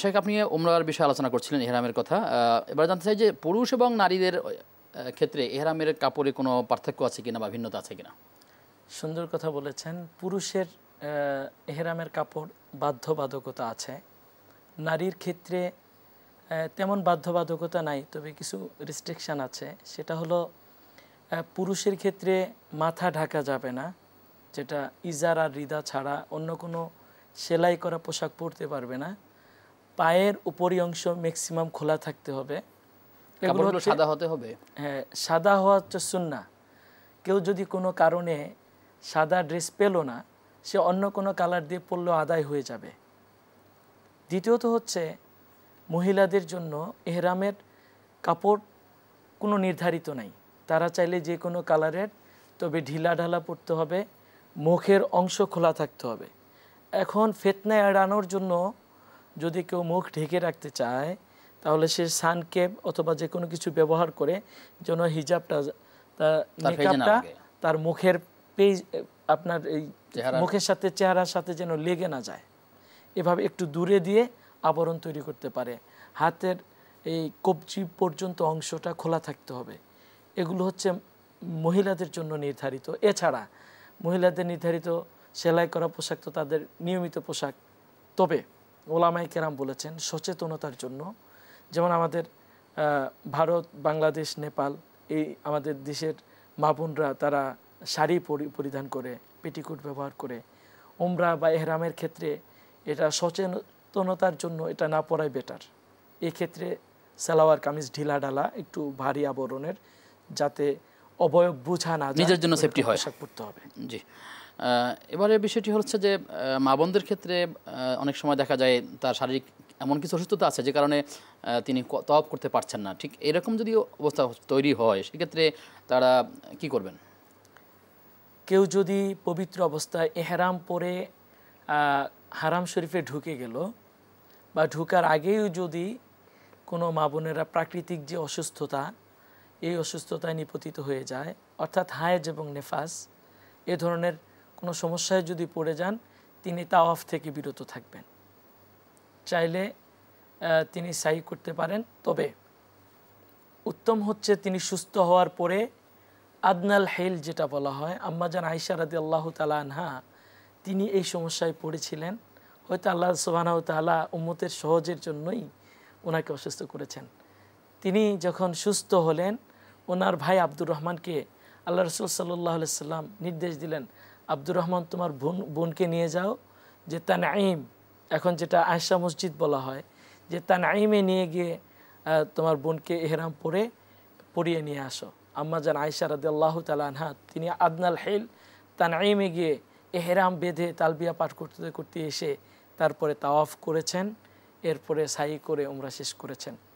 শেখ আপনি উমরার বিষয়ে আলোচনা করছিলেন এহরামের কথা এবার জানতে চাই যে পুরুষ এবং নারীদের ক্ষেত্রে এহরামের কাপড়ে কোনো পার্থক্য আছে কিনা বা ভিন্নতা আছে কিনা সুন্দর কথা বলেছেন পুরুষের এহরামের কাপড় বাধ্যবাধকতা আছে নারীর ক্ষেত্রে তেমন বাধ্যবাধকতা নাই তবে কিছু রিস্ট্রিকশান আছে সেটা হলো পুরুষের ক্ষেত্রে মাথা ঢাকা যাবে না যেটা ইজার আর রিদা ছাড়া অন্য কোনো সেলাই করা পোশাক পরতে পারবে না পায়ের উপরি অংশ ম্যাক্সিমাম খোলা থাকতে হবে সাদা হতে হবে হ্যাঁ সাদা হওয়া হচ্ছে সুন্না কেউ যদি কোনো কারণে সাদা ড্রেস পেল না সে অন্য কোনো কালার দিয়ে পড়লেও আদায় হয়ে যাবে দ্বিতীয়ত হচ্ছে মহিলাদের জন্য এহরামের কাপড় কোনো নির্ধারিত নাই তারা চাইলে যে কোনো কালারের তবে ঢিলা ঢালা পড়তে হবে মুখের অংশ খোলা থাকতে হবে এখন ফেতনা এড়ানোর জন্য যদি কেউ মুখ ঢেকে রাখতে চায় তাহলে সে সানকেপ অথবা যে কোনো কিছু ব্যবহার করে যেন হিজাবটা মেকআপটা তার মুখের পেজ আপনার এই মুখের সাথে চেহারার সাথে যেন লেগে না যায় এভাবে একটু দূরে দিয়ে আবরণ তৈরি করতে পারে হাতের এই কবজি পর্যন্ত অংশটা খোলা থাকতে হবে এগুলো হচ্ছে মহিলাদের জন্য নির্ধারিত এছাড়া মহিলাদের নির্ধারিত সেলাই করা পোশাক তো তাদের নিয়মিত পোশাক তবে ওলামাই কেরাম বলেছেন সচেতনতার জন্য যেমন আমাদের ভারত বাংলাদেশ নেপাল এই আমাদের দেশের মা বোনরা তারা শাড়ি পরিধান করে পেটিকুট ব্যবহার করে উমরা বা এহরামের ক্ষেত্রে এটা সচেতনতার জন্য এটা না পরাই বেটার এক্ষেত্রে সালোয়ার কামিজ ঢিলা ঢালা একটু ভারী আবরণের যাতে অবয়ব বোঝা না নিজের জন্য সেফটি হয় পোশাক পরতে হবে জি এবারে বিষয়টি হচ্ছে যে মা বোনদের ক্ষেত্রে অনেক সময় দেখা যায় তার শারীরিক এমন কিছু অসুস্থতা আছে যে কারণে তিনি তপ করতে পারছেন না ঠিক এরকম যদি অবস্থা তৈরি হয় সেক্ষেত্রে তারা কি করবেন কেউ যদি পবিত্র অবস্থায় এহারাম পরে হারাম শরীফে ঢুকে গেল বা ঢুকার আগেও যদি কোনো মা বোনেরা প্রাকৃতিক যে অসুস্থতা এই অসুস্থতায় নিপতিত হয়ে যায় অর্থাৎ হায়েজ এবং নেফাস এ ধরনের কোনো সমস্যায় যদি পড়ে যান তিনি তাওয়াফ থেকে বিরত থাকবেন চাইলে তিনি সাই করতে পারেন তবে উত্তম হচ্ছে তিনি সুস্থ হওয়ার পরে আদনাল হেল যেটা বলা হয় আম্মাজান আইসা রাদি আল্লাহ তালা আনহা তিনি এই সমস্যায় পড়েছিলেন হয়তো আল্লাহ সোবানাউ তালা উম্মতের সহজের জন্যই ওনাকে অসুস্থ করেছেন তিনি যখন সুস্থ হলেন ওনার ভাই আব্দুর রহমানকে আল্লাহ রসুল সাল্লাহ সাল্লাম নির্দেশ দিলেন আব্দুর রহমান তোমার বোন বোনকে নিয়ে যাও যে তানাইম এখন যেটা আয়সা মসজিদ বলা হয় যে তানাইমে নিয়ে গিয়ে তোমার বোনকে এহরাম পরে পরিয়ে নিয়ে আসো আম্মা যান আয়সা রাদি আল্লাহ তালহা তিনি আদনাল হেল তানাইমে গিয়ে এহরাম বেঁধে তালবিয়া পাঠ করতে করতে এসে তারপরে তাওয়াফ করেছেন এরপরে সাই করে ওমরা শেষ করেছেন